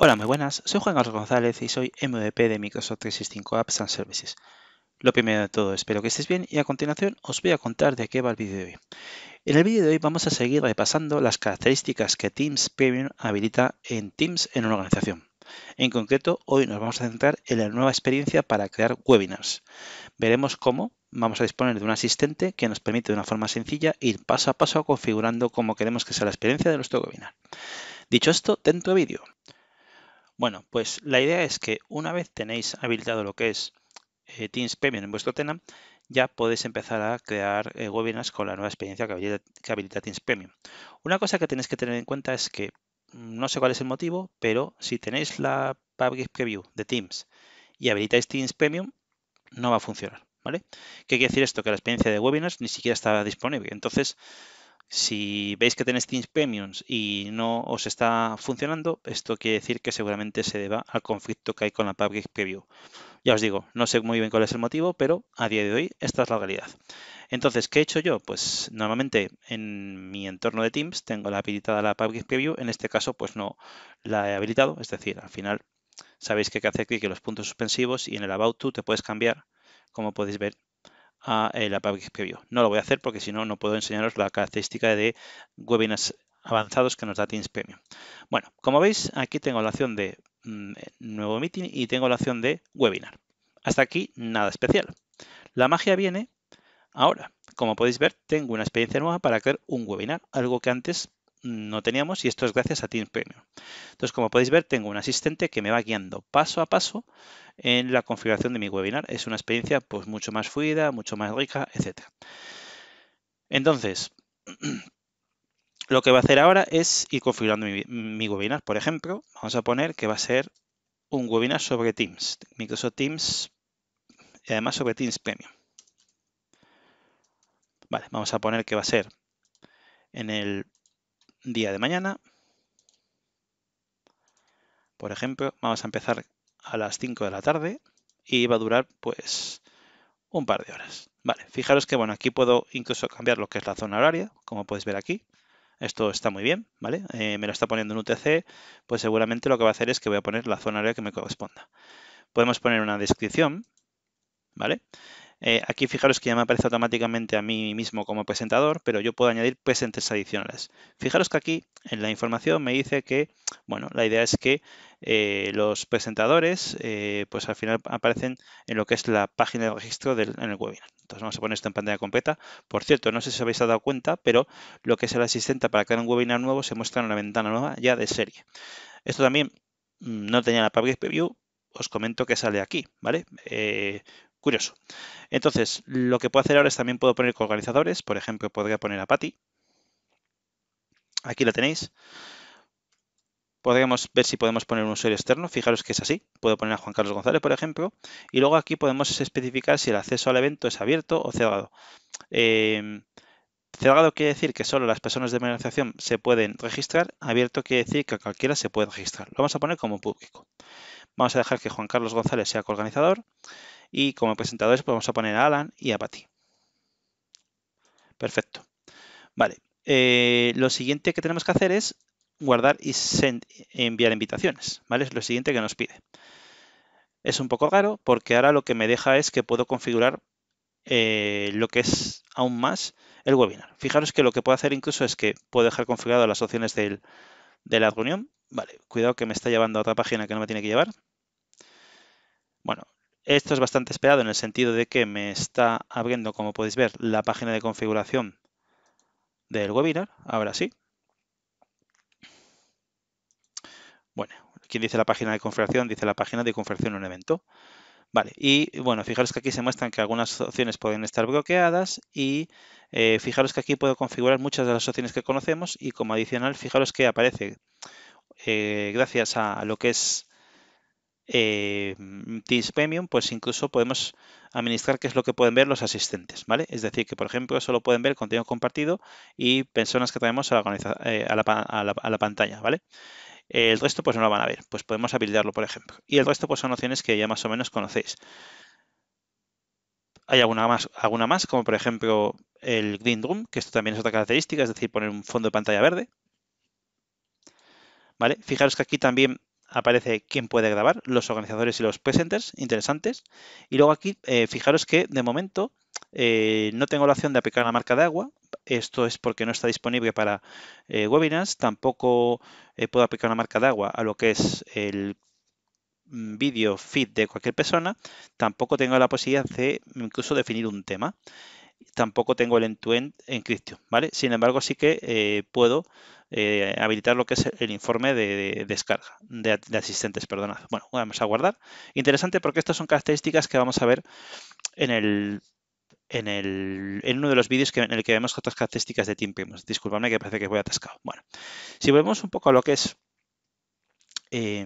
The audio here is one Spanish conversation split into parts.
Hola, muy buenas. Soy Juan Carlos González y soy MVP de Microsoft 365 Apps and Services. Lo primero de todo, espero que estéis bien y a continuación os voy a contar de qué va el vídeo de hoy. En el vídeo de hoy vamos a seguir repasando las características que Teams Premium habilita en Teams en una organización. En concreto, hoy nos vamos a centrar en la nueva experiencia para crear webinars. Veremos cómo vamos a disponer de un asistente que nos permite de una forma sencilla ir paso a paso configurando cómo queremos que sea la experiencia de nuestro webinar. Dicho esto, dentro vídeo. Bueno, pues la idea es que una vez tenéis habilitado lo que es eh, Teams Premium en vuestro Tenant, ya podéis empezar a crear eh, webinars con la nueva experiencia que habilita, que habilita Teams Premium. Una cosa que tenéis que tener en cuenta es que, mm, no sé cuál es el motivo, pero si tenéis la Public Preview de Teams y habilitáis Teams Premium, no va a funcionar. ¿Vale? ¿Qué quiere decir esto? Que la experiencia de webinars ni siquiera está disponible. Entonces, si veis que tenéis Teams Premiums y no os está funcionando, esto quiere decir que seguramente se deba al conflicto que hay con la Public Preview. Ya os digo, no sé muy bien cuál es el motivo, pero a día de hoy esta es la realidad. Entonces, ¿qué he hecho yo? Pues normalmente en mi entorno de Teams tengo la habilitada la Public Preview, en este caso pues no la he habilitado, es decir, al final sabéis que hay que clic en los puntos suspensivos y en el About To te puedes cambiar, como podéis ver, a eh, la Public Preview. No lo voy a hacer porque si no, no puedo enseñaros la característica de webinars avanzados que nos da Teams Premium. Bueno, como veis, aquí tengo la opción de mm, eh, nuevo meeting y tengo la opción de webinar. Hasta aquí nada especial. La magia viene ahora. Como podéis ver, tengo una experiencia nueva para crear un webinar, algo que antes no teníamos y esto es gracias a Teams Premium. Entonces, como podéis ver, tengo un asistente que me va guiando paso a paso en la configuración de mi webinar. Es una experiencia pues mucho más fluida, mucho más rica, etc. Entonces, lo que va a hacer ahora es ir configurando mi, mi webinar. Por ejemplo, vamos a poner que va a ser un webinar sobre Teams, Microsoft Teams y además sobre Teams Premium. Vale, vamos a poner que va a ser en el día de mañana. Por ejemplo, vamos a empezar a las 5 de la tarde y va a durar pues un par de horas. Vale, fijaros que bueno, aquí puedo incluso cambiar lo que es la zona horaria, como podéis ver aquí. Esto está muy bien, ¿vale? Eh, me lo está poniendo en UTC, pues seguramente lo que va a hacer es que voy a poner la zona horaria que me corresponda. Podemos poner una descripción, ¿vale? Eh, aquí fijaros que ya me aparece automáticamente a mí mismo como presentador, pero yo puedo añadir presentes adicionales. Fijaros que aquí en la información me dice que, bueno, la idea es que eh, los presentadores, eh, pues al final aparecen en lo que es la página de registro en el webinar. Entonces vamos a poner esto en pantalla completa. Por cierto, no sé si os habéis dado cuenta, pero lo que es el asistente para crear un webinar nuevo se muestra en la ventana nueva ya de serie. Esto también mm, no tenía la public preview, os comento que sale aquí, ¿vale? Curioso. Entonces, lo que puedo hacer ahora es también puedo poner coorganizadores. Por ejemplo, podría poner a Patti. Aquí la tenéis. Podríamos ver si podemos poner un usuario externo. Fijaros que es así. Puedo poner a Juan Carlos González, por ejemplo. Y luego aquí podemos especificar si el acceso al evento es abierto o cerrado. Eh, cerrado quiere decir que solo las personas de mi organización se pueden registrar. Abierto quiere decir que cualquiera se puede registrar. Lo vamos a poner como público. Vamos a dejar que Juan Carlos González sea coorganizador. Y como presentadores pues, vamos a poner a Alan y a Patty. Perfecto. Vale. Eh, lo siguiente que tenemos que hacer es guardar y enviar invitaciones. ¿vale? Es lo siguiente que nos pide. Es un poco raro porque ahora lo que me deja es que puedo configurar eh, lo que es aún más el webinar. Fijaros que lo que puedo hacer incluso es que puedo dejar configuradas las opciones de la reunión. Vale, cuidado que me está llevando a otra página que no me tiene que llevar. Bueno, esto es bastante esperado en el sentido de que me está abriendo, como podéis ver, la página de configuración del webinar. Ahora sí. Bueno, quien dice la página de configuración, dice la página de configuración en un evento. Vale, y bueno, fijaros que aquí se muestran que algunas opciones pueden estar bloqueadas y eh, fijaros que aquí puedo configurar muchas de las opciones que conocemos y como adicional, fijaros que aparece, eh, gracias a lo que es eh, Teams Premium, pues incluso podemos administrar qué es lo que pueden ver los asistentes, ¿vale? Es decir, que por ejemplo solo pueden ver contenido compartido y personas que traemos eh, a la, pantalla, ¿vale? El resto pues no lo van a ver, pues podemos habilitarlo por ejemplo. Y el resto pues son opciones que ya más o menos conocéis. Hay alguna más, alguna más como por ejemplo el Green Room, que esto también es otra característica, es decir, poner un fondo de pantalla verde. ¿Vale? Fijaros que aquí también aparece quién puede grabar, los organizadores y los presenters, interesantes. Y luego aquí, eh, fijaros que de momento eh, no tengo la opción de aplicar la marca de agua. Esto es porque no está disponible para eh, webinars. Tampoco puedo aplicar una marca de agua a lo que es el mm, vídeo feed de cualquier persona. Tampoco tengo la posibilidad de mm, incluso definir un tema tampoco tengo el end-to-end en Cristo, ¿vale? Sin embargo, sí que eh, puedo eh, habilitar lo que es el informe de, descarga, de, asistentes, perdonad. Bueno, vamos a guardar. Interesante porque estas son características que vamos a ver en el... En, uno de los vídeos en el que vemos otras características de Team Disculpame Disculpadme que parece que voy atascado. Bueno, si volvemos un poco a lo que es eh,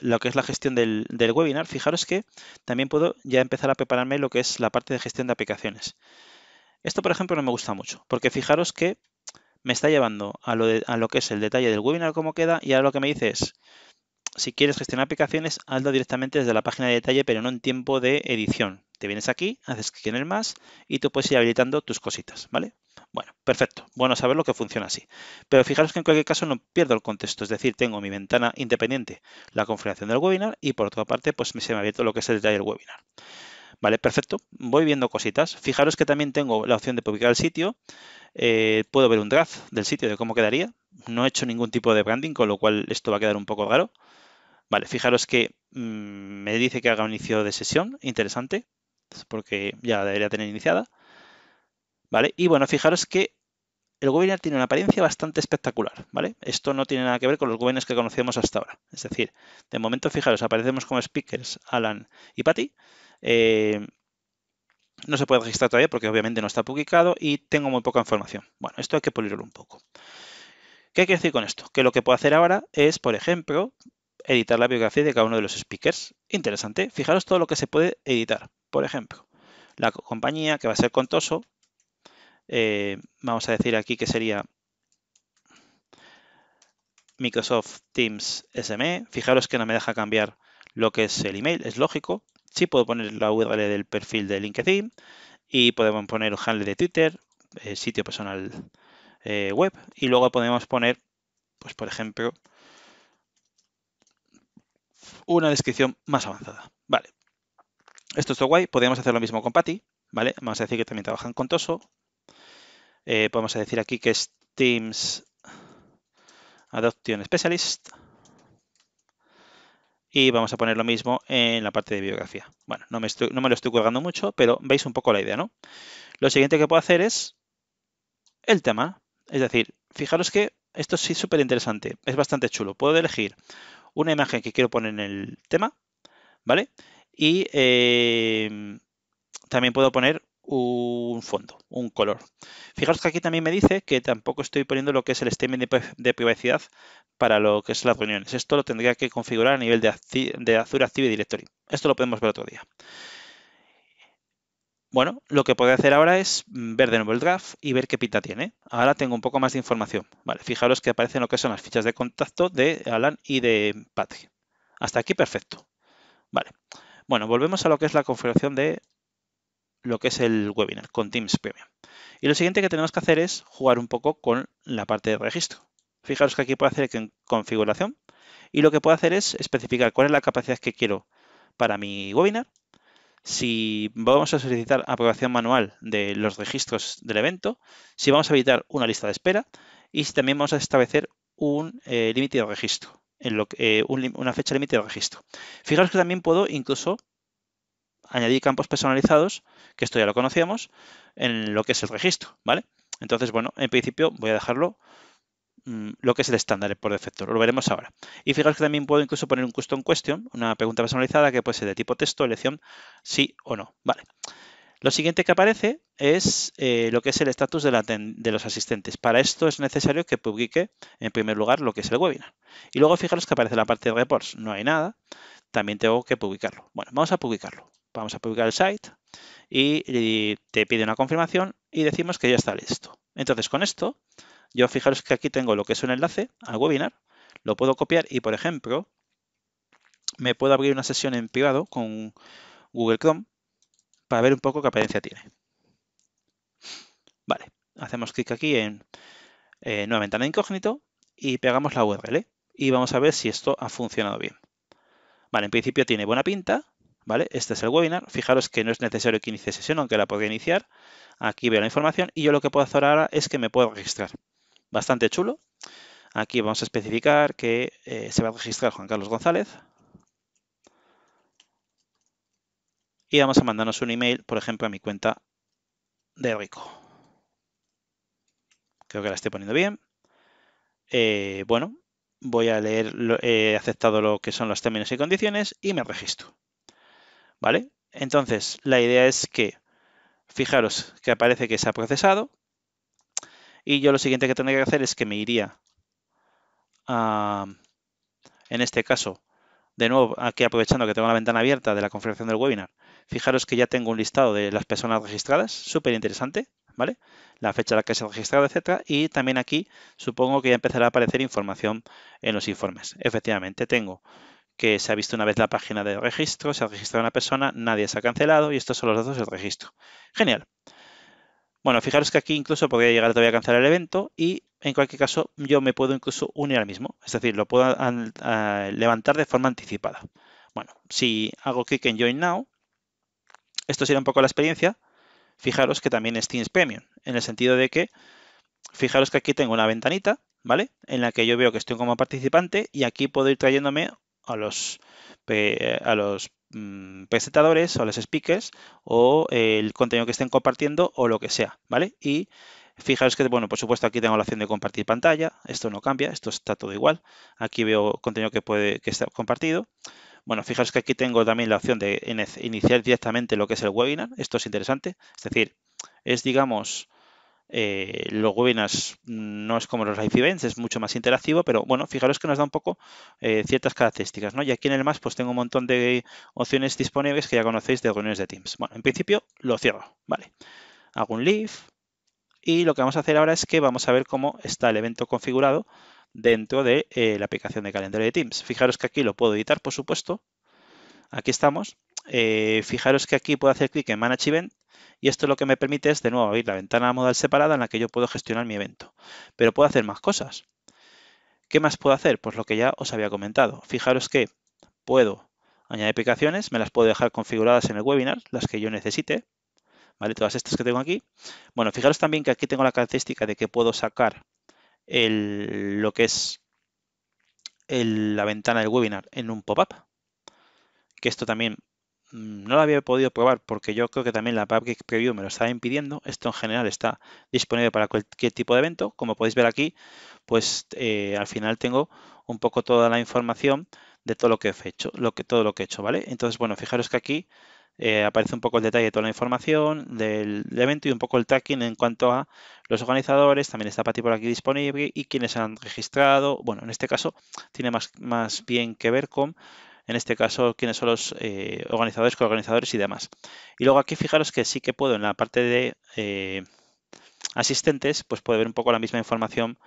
lo que es la gestión del, del webinar, fijaros que también puedo ya empezar a prepararme lo que es la parte de gestión de aplicaciones. Esto, por ejemplo, no me gusta mucho, porque fijaros que me está llevando a lo, que es el detalle del webinar, cómo queda, y ahora lo que me dice es, si quieres gestionar aplicaciones, hazlo directamente desde la página de detalle, pero no en tiempo de edición. Te vienes aquí, haces clic en el más y tú puedes ir habilitando tus cositas, ¿vale? Bueno, perfecto. Bueno, saber lo que funciona así. Pero fijaros que en cualquier caso no pierdo el contexto, es decir, tengo mi ventana independiente, la configuración del webinar y por otra parte, pues se me ha abierto lo que es el detalle del webinar. Vale, perfecto. Voy viendo cositas. Fijaros que también tengo la opción de publicar el sitio. Eh, puedo ver un draft del sitio de cómo quedaría. No he hecho ningún tipo de branding, con lo cual esto va a quedar un poco raro. Vale, fijaros que mm, me dice que haga un inicio de sesión. Interesante, porque ya debería tener iniciada. Vale, y bueno, fijaros que el webinar tiene una apariencia bastante espectacular, ¿vale? Esto no tiene nada que ver con los webinars que conocemos hasta ahora. Es decir, de momento, fijaros, aparecemos como speakers Alan y Patty, eh, no se puede registrar todavía porque obviamente no está publicado y tengo muy poca información. Bueno, esto hay que pulirlo un poco. ¿Qué hay que decir con esto? Que lo que puedo hacer ahora es, por ejemplo, editar la biografía de cada uno de los speakers. Interesante. Fijaros todo lo que se puede editar. Por ejemplo, la compañía que va a ser Contoso. Eh, vamos a decir aquí que sería Microsoft Teams SME. Fijaros que no me deja cambiar lo que es el email, es lógico sí puedo poner la URL del perfil de LinkedIn y podemos poner un handle de Twitter, eh, sitio personal eh, web y luego podemos poner, pues por ejemplo, una descripción más avanzada. Vale. Esto está guay. Podríamos hacer lo mismo con Patty, ¿vale? Vamos a decir que también trabajan con Toso. Eh, podemos decir aquí que es Teams Adoption Specialist y vamos a poner lo mismo en la parte de biografía. Bueno, no me, lo estoy colgando mucho, pero veis un poco la idea, ¿no? Lo siguiente que puedo hacer es el tema. Es decir, fijaros que esto sí es súper interesante, es bastante chulo. Puedo elegir una imagen que quiero poner en el tema, ¿vale? Y eh, también puedo poner un fondo, un color. Fijaros que aquí también me dice que tampoco estoy poniendo lo que es el statement de privacidad para lo que es las reuniones. Esto lo tendría que configurar a nivel de, Azure Active Directory. Esto lo podemos ver otro día. Bueno, lo que puedo hacer ahora es ver de nuevo el draft y ver qué pinta tiene. Ahora tengo un poco más de información. Vale, fijaros que aparecen lo que son las fichas de contacto de Alan y de Patrick. Hasta aquí perfecto. Vale. Bueno, volvemos a lo que es la configuración de lo que es el webinar con Teams Premium. Y lo siguiente que tenemos que hacer es jugar un poco con la parte de registro. Fijaros que aquí puedo hacer configuración y lo que puedo hacer es especificar cuál es la capacidad que quiero para mi webinar. Si vamos a solicitar aprobación manual de los registros del evento, si vamos a habilitar una lista de espera y si también vamos a establecer un eh, límite de registro, eh, una fecha límite de registro. Fijaros que también puedo incluso Añadir campos personalizados, que esto ya lo conocíamos, en lo que es el registro, ¿vale? Entonces, bueno, en principio voy a dejarlo mm, lo que es el estándar por defecto, lo veremos ahora. Y fijaros que también puedo incluso poner un custom question, una pregunta personalizada que puede ser de tipo texto, elección sí o no, ¿vale? Lo siguiente que aparece es eh, lo que es el estatus de, de, los asistentes. Para esto es necesario que publique en primer lugar lo que es el webinar. Y luego fijaros que aparece la parte de reports, no hay nada, también tengo que publicarlo. Bueno, vamos a publicarlo vamos a publicar el site y te pide una confirmación y decimos que ya está listo. Entonces con esto, yo fijaros que aquí tengo lo que es un enlace al webinar, lo puedo copiar y por ejemplo me puedo abrir una sesión en privado con Google Chrome para ver un poco qué apariencia tiene. Vale, hacemos clic aquí en eh, nueva ventana de incógnito y pegamos la URL y vamos a ver si esto ha funcionado bien. Vale, en principio tiene buena pinta, este es el webinar. Fijaros que no es necesario que inicie sesión, aunque la podría iniciar. Aquí veo la información y yo lo que puedo hacer ahora es que me puedo registrar. Bastante chulo. Aquí vamos a especificar que eh, se va a registrar Juan Carlos González. Y vamos a mandarnos un email, por ejemplo, a mi cuenta de Rico. Creo que la estoy poniendo bien. Eh, bueno, voy a leer, he aceptado lo que son los términos y condiciones y me registro. ¿Vale? Entonces, la idea es que, fijaros que aparece que se ha procesado y yo lo siguiente que tengo que hacer es que me iría a, en este caso, de nuevo, aquí aprovechando que tengo la ventana abierta de la configuración del webinar, fijaros que ya tengo un listado de las personas registradas, súper interesante, ¿vale? La fecha a la que se ha registrado, etcétera, y también aquí supongo que ya empezará a aparecer información en los informes. Efectivamente, tengo que se ha visto una vez la página de registro, se ha registrado una persona, nadie se ha cancelado y estos son los datos del registro. Genial. Bueno, fijaros que aquí incluso podría llegar todavía a cancelar el evento y en cualquier caso yo me puedo incluso unir al mismo, es decir, lo puedo levantar de forma anticipada. Bueno, si hago clic en Join Now, esto será un poco la experiencia. Fijaros que también es Teams Premium, en el sentido de que, fijaros que aquí tengo una ventanita, ¿vale? En la que yo veo que estoy como participante y aquí puedo ir trayéndome a los, a los mm, presentadores o a los speakers o el contenido que estén compartiendo o lo que sea, ¿vale? Y Fijaos que, bueno, por supuesto aquí tengo la opción de compartir pantalla, esto no cambia, esto está todo igual. Aquí veo contenido que puede que está compartido. Bueno, fijaos que aquí tengo también la opción de iniciar directamente lo que es el webinar, esto es interesante, es decir, es digamos eh, los webinars no es como los live events, es mucho más interactivo, pero bueno, fijaros que nos da un poco eh, ciertas características, ¿no? Y aquí en el más pues tengo un montón de opciones disponibles que ya conocéis de reuniones de Teams. Bueno, en principio lo cierro, ¿vale? Hago un leave y lo que vamos a hacer ahora es que vamos a ver cómo está el evento configurado dentro de eh, la aplicación de calendario de Teams. Fijaros que aquí lo puedo editar, por supuesto. Aquí estamos. fijaros que aquí puedo hacer clic en Manage Event y esto lo que me permite es, de nuevo, abrir la ventana modal separada en la que yo puedo gestionar mi evento. Pero puedo hacer más cosas. ¿Qué más puedo hacer? Pues lo que ya os había comentado. Fijaros que puedo añadir aplicaciones, me las puedo dejar configuradas en el webinar, las que yo necesite. ¿Vale? Todas estas que tengo aquí. Bueno, fijaros también que aquí tengo la característica de que puedo sacar lo que es la ventana del webinar en un pop-up. Que esto también Mm, no la había podido probar porque yo creo que también la Public Preview me lo estaba impidiendo. Esto en general está disponible para cualquier tipo de evento. Como podéis ver aquí, pues eh, al final tengo un poco toda la información de todo lo que he hecho, lo que, todo lo que he hecho, ¿vale? Entonces, bueno, fijaros que aquí eh, aparece un poco el detalle de toda la información del evento y un poco el tracking en cuanto a los organizadores, también está ti por aquí disponible y quienes han registrado. Bueno, en este caso tiene más, más bien que ver con en este caso quiénes son los eh, organizadores, coorganizadores y demás. Y luego aquí fijaros que sí que puedo en la parte de eh, asistentes, pues puedo ver un poco la misma información,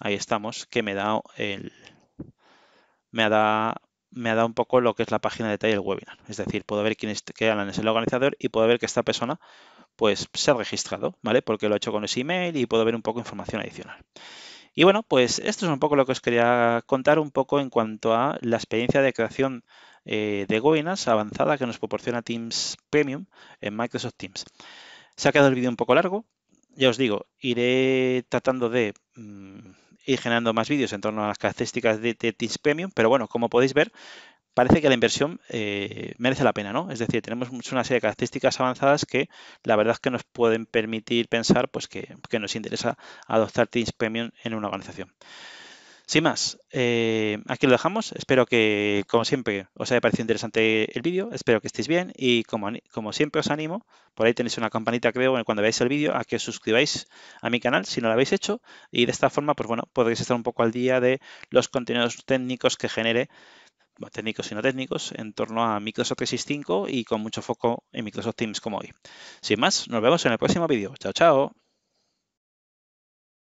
ahí estamos, que me da Me ha, dado un poco lo que es la página de detalle del webinar. Es decir, puedo ver quién es, que Alan es el organizador y puedo ver que esta persona pues se ha registrado, ¿vale? Porque lo ha hecho con ese email y puedo ver un poco información adicional. Y bueno, pues esto es un poco lo que os quería contar un poco en cuanto a la experiencia de creación eh, de Goinas avanzada que nos proporciona Teams Premium en Microsoft Teams. Se ha quedado el vídeo un poco largo, ya os digo, iré tratando de mm, ir generando más vídeos en torno a las características de Teams Premium, pero bueno, como podéis ver, parece que la inversión eh, merece la pena, ¿no? Es decir, tenemos una serie de características avanzadas que la verdad es que nos pueden permitir pensar pues, que, nos interesa adoptar Teams Premium en una organización. Sin más, eh, aquí lo dejamos. Espero que, como siempre, os haya parecido interesante el vídeo. Espero que estéis bien y, como, siempre, os animo. Por ahí tenéis una campanita, que creo, cuando veáis el vídeo, a que suscribáis a mi canal si no lo habéis hecho. Y de esta forma, pues bueno, podréis estar un poco al día de los contenidos técnicos que genere técnicos y no técnicos, en torno a Microsoft 365 y con mucho foco en Microsoft Teams como hoy. Sin más, nos vemos en el próximo vídeo. Chao, chao.